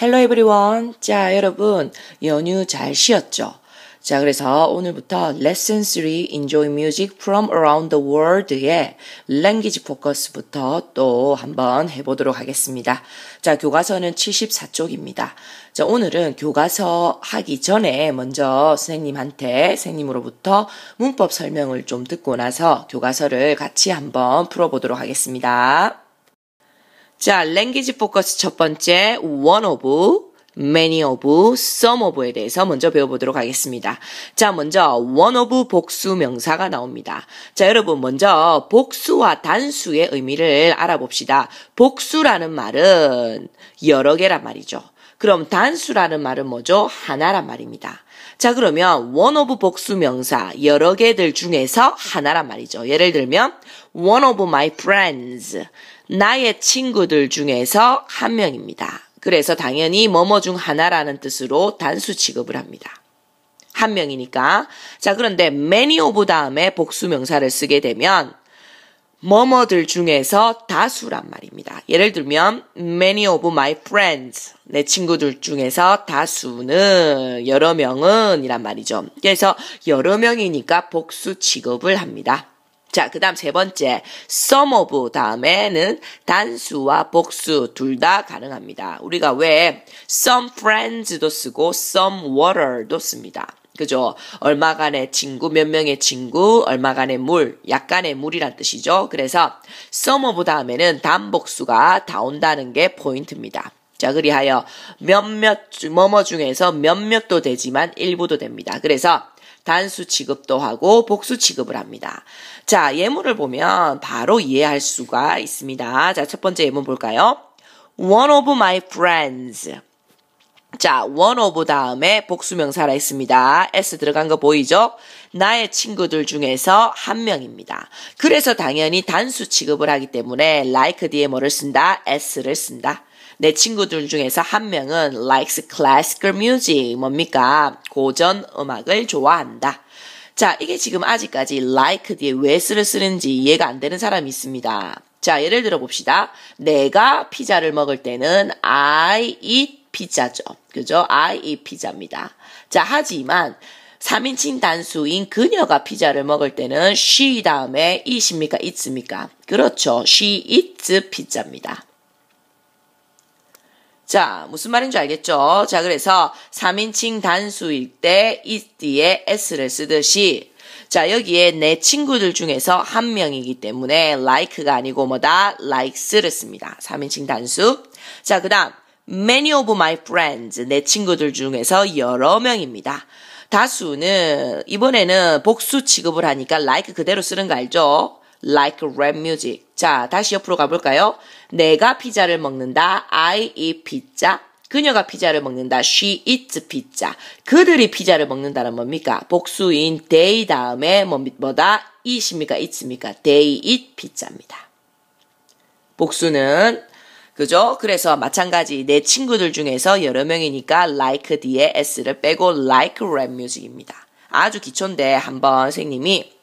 헬로 에브리원. 자, 여러분, 연휴 잘 쉬었죠? 자, 그래서 오늘부터 레슨 3 Enjoy Music from Around the World의 랭귀지 포커스부터 또 한번 해보도록 하겠습니다. 자, 교과서는 74쪽입니다. 자, 오늘은 교과서 하기 전에 먼저 선생님한테, 선생님으로부터 문법 설명을 좀 듣고 나서 교과서를 같이 한번 풀어보도록 하겠습니다. 자, 랭귀지 포커스 첫 번째 one of many of, some of에 대해서 먼저 배워보도록 하겠습니다. 자, 먼저 one of 복수 명사가 나옵니다. 자, 여러분 먼저 복수와 단수의 의미를 알아봅시다. 복수라는 말은 여러 개란 말이죠. 그럼 단수라는 말은 뭐죠? 하나란 말입니다. 자, 그러면 one of 복수 명사 여러 개들 중에서 하나란 말이죠. 예를 들면 one of my friends 나의 친구들 중에서 한 명입니다. 그래서 당연히 뭐뭐 중 하나라는 뜻으로 단수 취급을 합니다. 한 명이니까. 자, 그런데 many of 다음에 복수명사를 쓰게 되면 뭐뭐들 중에서 다수란 말입니다. 예를 들면 many of my friends 내 친구들 중에서 다수는 여러 명은 이란 말이죠. 그래서 여러 명이니까 복수 취급을 합니다. 자, 그 다음 세 번째, some of 다음에는 단수와 복수 둘 다 가능합니다. 우리가 왜 some friends도 쓰고 some water도 씁니다. 그죠? 얼마간의 친구, 몇 명의 친구, 얼마간의 물, 약간의 물이란 뜻이죠. 그래서 some of 다음에는 단복수가 다 온다는 게 포인트입니다. 자, 그리하여 몇몇, 뭐뭐 중에서 몇몇도 되지만 일부도 됩니다. 그래서 단수 취급도 하고 복수 취급을 합니다. 자, 예문을 보면 바로 이해할 수가 있습니다. 자, 첫 번째 예문 볼까요? One of my friends. 자, one of 다음에 복수명사라 했습니다. s 들어간 거 보이죠? 나의 친구들 중에서 한 명입니다. 그래서 당연히 단수 취급을 하기 때문에 like 뒤에 뭐를 쓴다? s를 쓴다. 내 친구들 중에서 한 명은 likes classical music. 뭡니까? 고전 음악을 좋아한다. 자, 이게 지금 아직까지 like 뒤에 왜 h e 를 쓰는지 이해가 안 되는 사람이 있습니다. 자, 예를 들어 봅시다. 내가 피자를 먹을 때는 I eat 피자죠. 그죠? I eat 피자입니다. 자, 하지만 3인칭 단수인 그녀가 피자를 먹을 때는 she 다음에 it입니까? 있습니까? 그렇죠. she eats 피자입니다. 자, 무슨 말인지 알겠죠? 자, 그래서 3인칭 단수일 때 is 뒤에 s를 쓰듯이 자, 여기에 내 친구들 중에서 한 명이기 때문에 like가 아니고 뭐다? likes를 씁니다. 3인칭 단수. 자, 그다음 many of my friends 내 친구들 중에서 여러 명입니다. 다수는 이번에는 복수 취급을 하니까 like 그대로 쓰는 거 알죠? like rap music. 자, 다시 옆으로 가볼까요? 내가 피자를 먹는다. I eat pizza. 그녀가 피자를 먹는다. She eats pizza. 그들이 피자를 먹는다는 뭡니까? 복수인 they 다음에 뭐, 뭐다? it입니까? it입니까? they eat pizza입니다. 복수는 그죠? 그래서 마찬가지 내 친구들 중에서 여러 명이니까 like 뒤에 s를 빼고 like rap music입니다. 아주 기초인데 한번 선생님이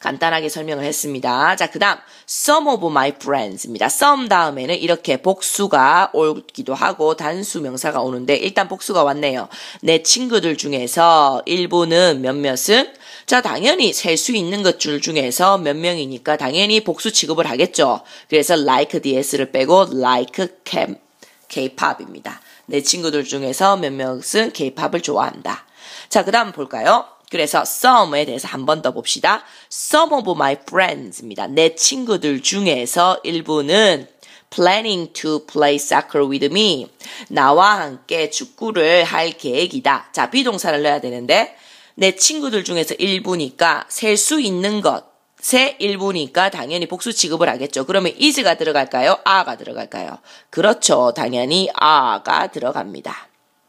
간단하게 설명을 했습니다. 자, 그 다음 some of my friends입니다. some 다음에는 이렇게 복수가 올기도 하고 단수 명사가 오는데 일단 복수가 왔네요. 내 친구들 중에서 일부는 몇몇은 자, 당연히 셀 수 있는 것들 중에서 몇 명이니까 당연히 복수 취급을 하겠죠. 그래서 like ds를 빼고 like camp, k-pop입니다. 내 친구들 중에서 몇 명은 k-pop을 좋아한다. 자, 그 다음 볼까요? 그래서 some에 대해서 한 번 더 봅시다. Some of my friends입니다. 내 친구들 중에서 일부는 planning to play soccer with me. 나와 함께 축구를 할 계획이다. 자, 비동사를 넣어야 되는데 내 친구들 중에서 일부니까 셀 수 있는 것의 일부니까 당연히 복수 취급을 하겠죠. 그러면 is가 들어갈까요? are가 들어갈까요? 그렇죠. 당연히 are가 들어갑니다.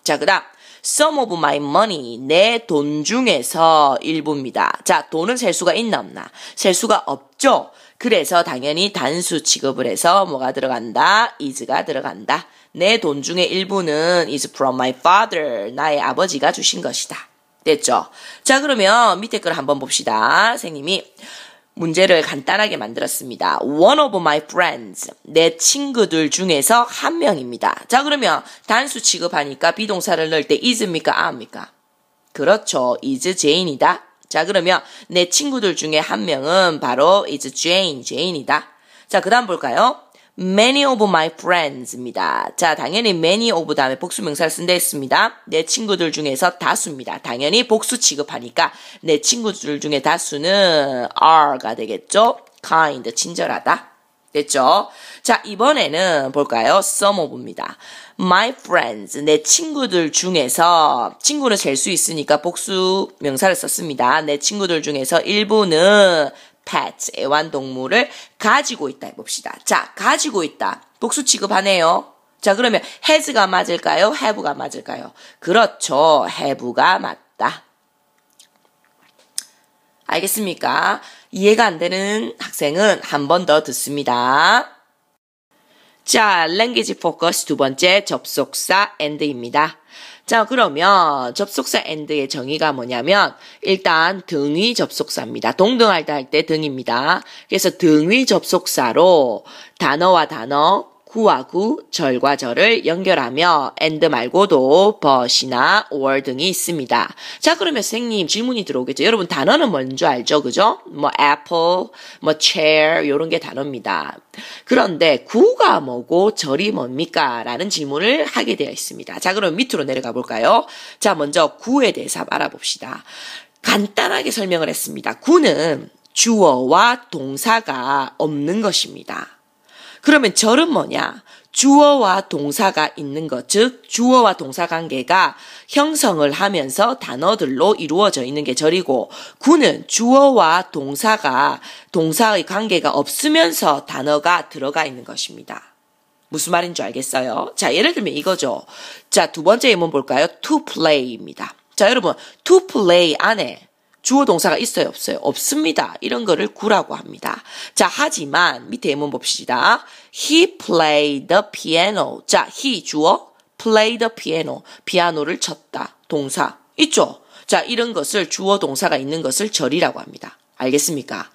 자, 그 다음. Some of my money. 내 돈 중에서 일부입니다. 자, 돈을셀 수가 있나 없나? 셀 수가 없죠? 그래서 당연히 단수 취급을 해서 뭐가 들어간다? is가 들어간다. 내 돈 중에 일부는 is from my father. 나의 아버지가 주신 것이다. 됐죠? 자, 그러면 밑에 글 한번 봅시다. 선생님이. 문제를 간단하게 만들었습니다. One of my friends. 내 친구들 중에서 한 명입니다. 자, 그러면 단수 취급하니까 비동사를 넣을 때 is입니까? 아입니까? 그렇죠. is j a 제인이다. 자, 그러면 내 친구들 중에 한 명은 바로 is Jane, 제인이다. 자, 그 다음 볼까요? many of my friends입니다. 자, 당연히 many of 다음에 복수명사를 쓴다 했습니다. 내 친구들 중에서 다수입니다. 당연히 복수 취급하니까 내 친구들 중에 다수는 are가 되겠죠? kind, 친절하다. 됐죠? 자, 이번에는 볼까요? some of입니다. my friends, 내 친구들 중에서, 친구는 셀 수 있으니까 복수 명사를 썼습니다. 내 친구들 중에서 일부는 pets, 애완동물을 가지고 있다 해봅시다. 자, 가지고 있다. 복수 취급하네요. 자, 그러면 has가 맞을까요? have가 맞을까요? 그렇죠. have가 맞다. 알겠습니까? 이해가 안 되는 학생은 한 번 더 듣습니다. 자, language focus 두 번째 접속사 and입니다. 자, 그러면 접속사 and의 정의가 뭐냐면 일단 등위 접속사입니다. 동등할 때할때 등입니다. 그래서 등위 접속사로 단어와 단어, 구와구 절과 절을 연결하며 and 말고도 but이나 or 등이 있습니다. 자, 그러면 선생님 질문이 들어오겠죠. 여러분 단어는 뭔지 알죠? 그죠? 뭐 apple, 뭐 chair 이런 게 단어입니다. 그런데 구가 뭐고 절이 뭡니까? 라는 질문을 하게 되어 있습니다. 자, 그럼 밑으로 내려가 볼까요? 자, 먼저 구에 대해서 알아봅시다. 간단하게 설명을 했습니다. 구는 주어와 동사가 없는 것입니다. 그러면 절은 뭐냐? 주어와 동사가 있는 것, 즉 주어와 동사 관계가 형성을 하면서 단어들로 이루어져 있는 게 절이고 구는 주어와 동사가 동사의 관계가 없으면서 단어가 들어가 있는 것입니다. 무슨 말인 줄 알겠어요? 자, 예를 들면 이거죠. 자, 두 번째 예문 볼까요? to play입니다. 자, 여러분, to play 안에 주어 동사가 있어요, 없어요? 없습니다. 이런 거를 구라고 합니다. 자, 하지만 밑에 예문 봅시다. He played the piano. 자, he 주어 play the piano. 피아노를 쳤다. 동사. 있죠? 자, 이런 것을 주어 동사가 있는 것을 절이라고 합니다. 알겠습니까?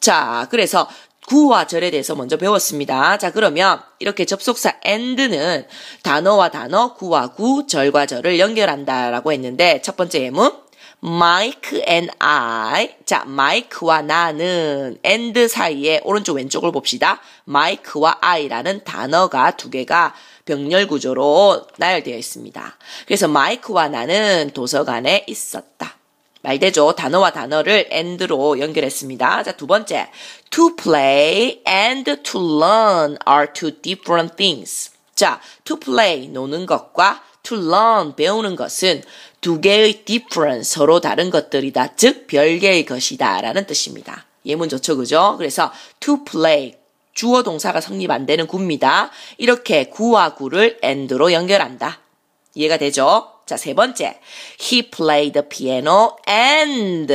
자, 그래서 구와 절에 대해서 먼저 배웠습니다. 자, 그러면 이렇게 접속사 and는 단어와 단어, 구와 구, 절과 절을 연결한다라고 했는데 첫 번째 예문 Mike and I. 자, Mike와 나는 and 사이에 오른쪽 왼쪽을 봅시다. Mike와 I라는 단어가 두 개가 병렬 구조로 나열되어 있습니다. 그래서 Mike와 나는 도서관에 있었다. 말대죠. 단어와 단어를 and로 연결했습니다. 자, 두 번째. to play and to learn are two different things. 자, to play 노는 것과 to learn 배우는 것은 두 개의 different 서로 다른 것들이다. 즉 별개의 것이다라는 뜻입니다. 예문 좋죠, 그죠? 그래서 to play 주어 동사가 성립 안 되는 구입니다. 이렇게 구와 구를 and로 연결한다. 이해가 되죠? 자, 세 번째. He played the piano and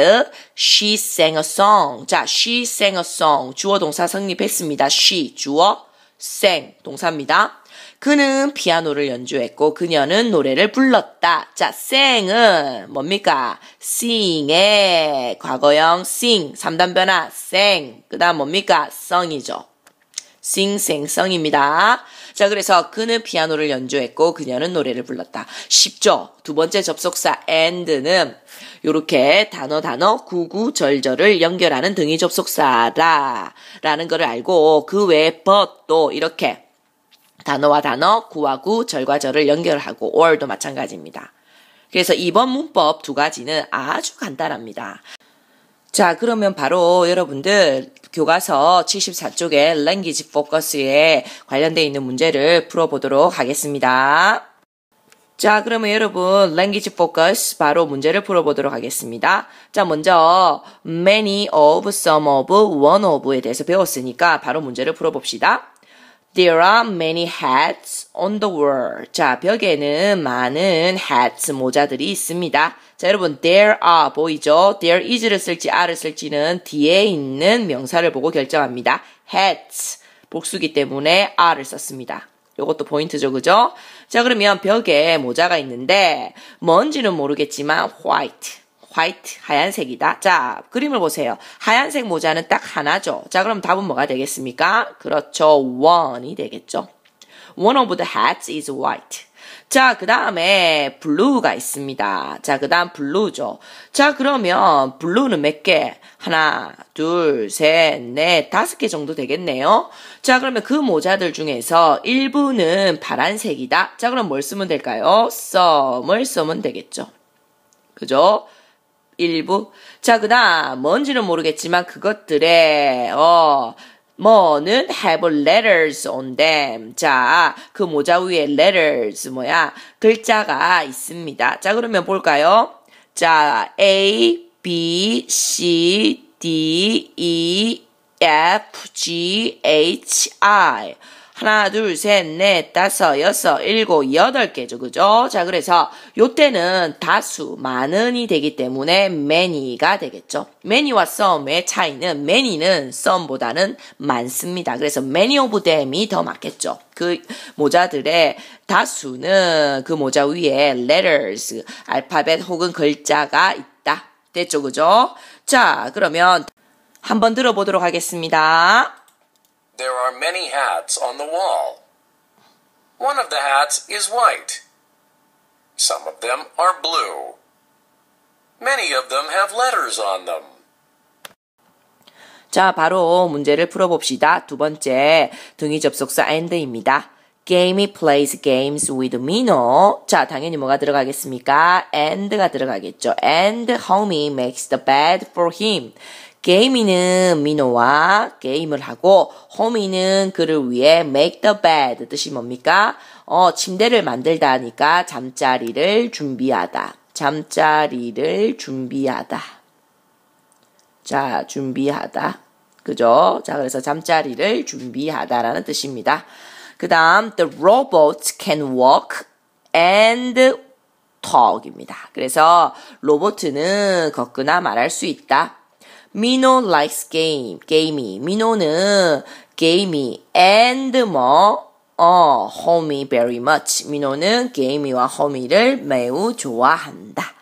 she sang a song. 자, she sang a song. 주어 동사 성립했습니다. she 주어 sang 동사입니다. 그는 피아노를 연주했고 그녀는 노래를 불렀다. 자, sing은 뭡니까? sing의 과거형 sing, 3단 변화 sing. 그다음 뭡니까? song이죠. sing, sing, song입니다. 자, 그래서 그는 피아노를 연주했고 그녀는 노래를 불렀다. 쉽죠? 두 번째 접속사 and는 요렇게 단어 단어 구구절절을 연결하는 등이 접속사다 라는 거를 알고 그 외에 but도 이렇게 단어와 단어, 구와 구, 절과 절을 연결하고 or도 마찬가지입니다. 그래서 이번 문법 두 가지는 아주 간단합니다. 자, 그러면 바로 여러분들 교과서 74쪽에 language focus에 관련되어 있는 문제를 풀어보도록 하겠습니다. 자, 그러면 여러분 language focus 바로 문제를 풀어보도록 하겠습니다. 자, 먼저 many of, some of, one of에 대해서 배웠으니까 바로 문제를 풀어봅시다. There are many hats on the wall. 자, 벽에는 많은 hats, 모자들이 있습니다. 자, 여러분, there are 보이죠? There is를 쓸지 are를 쓸지는 뒤에 있는 명사를 보고 결정합니다. hats, 복수기 때문에 are를 썼습니다. 이것도 포인트죠, 그죠? 자, 그러면 벽에 모자가 있는데, 뭔지는 모르겠지만, white. 화이트, 하얀색이다. 자, 그림을 보세요. 하얀색 모자는 딱 하나죠. 자, 그럼 답은 뭐가 되겠습니까? 그렇죠. one이 되겠죠. One of the hats is white. 자, 그 다음에 blue가 있습니다. 자, 그 다음 blue죠. 자, 그러면 blue는 몇 개? 하나, 둘, 셋, 넷, 다섯 개 정도 되겠네요. 자, 그러면 그 모자들 중에서 일부는 파란색이다. 자, 그럼 뭘 쓰면 될까요? 썸을 쓰면 되겠죠. 그죠? 일부. 자, 그다음 뭔지는 모르겠지만 그것들의 어 뭐는 have letters on them. 자, 그 모자 위에 letters 뭐야? 글자가 있습니다. 자, 그러면 볼까요? 자, A, B, C, D, E, F, G, H, I. 하나, 둘, 셋, 넷, 다섯, 여섯, 일곱, 여덟 개죠. 그죠? 자, 그래서 요때는 다수, 많은이 되기 때문에 many가 되겠죠. many와 some의 차이는 many는 some보다는 많습니다. 그래서 many of them이 더 맞겠죠. 그 모자들의 다수는 그 모자 위에 letters, 알파벳 혹은 글자가 있다. 됐죠? 그죠? 자, 그러면 한번 들어보도록 하겠습니다. There are many hats on the wall. One of the hats is white. Some of them are blue. Many of them have letters on them. 자, 바로 문제를 풀어봅시다. 두 번째, 등위 접속사 and입니다. Gamey plays games with Mino. 자, 당연히 뭐가 들어가겠습니까? and가 들어가겠죠. And homie makes the bed for him. 게임이는 민호와 게임을 하고 호미는 그를 위해 make the bed 뜻이 뭡니까? 어, 침대를 만들다니까 잠자리를 준비하다. 잠자리를 준비하다. 자, 준비하다. 그죠? 자, 그래서 잠자리를 준비하다라는 뜻입니다. 그 다음, the robots can walk and talk입니다. 그래서 로보트는 걷거나 말할 수 있다. 미노 likes game. 게임이. 미노는 게임이 and 뭐 어, homie very much. 민호는 게임이와 homie를 매우 좋아한다.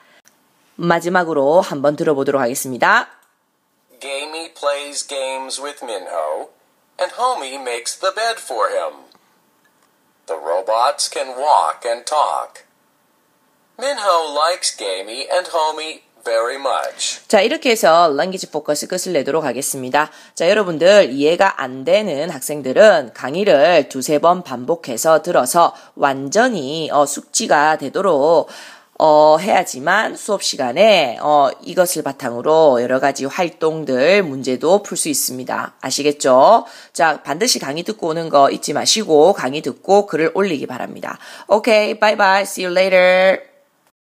마지막으로 한번 들어보도록 하겠습니다. Gamey plays games with Minho, and homie makes the bed for him. The robots can walk and talk. Minho likes Gamey, and homie very much. 자, 이렇게 해서 language focus 끝을 내도록 하겠습니다. 자, 여러분들 이해가 안 되는 학생들은 강의를 두세 번 반복해서 들어서 완전히 어, 숙지가 되도록 어, 해야지만 수업 시간에 어, 이것을 바탕으로 여러 가지 활동들 문제도 풀 수 있습니다. 아시겠죠? 자, 반드시 강의 듣고 오는 거 잊지 마시고 강의 듣고 글을 올리기 바랍니다. 오케이, 바이바이. See you later.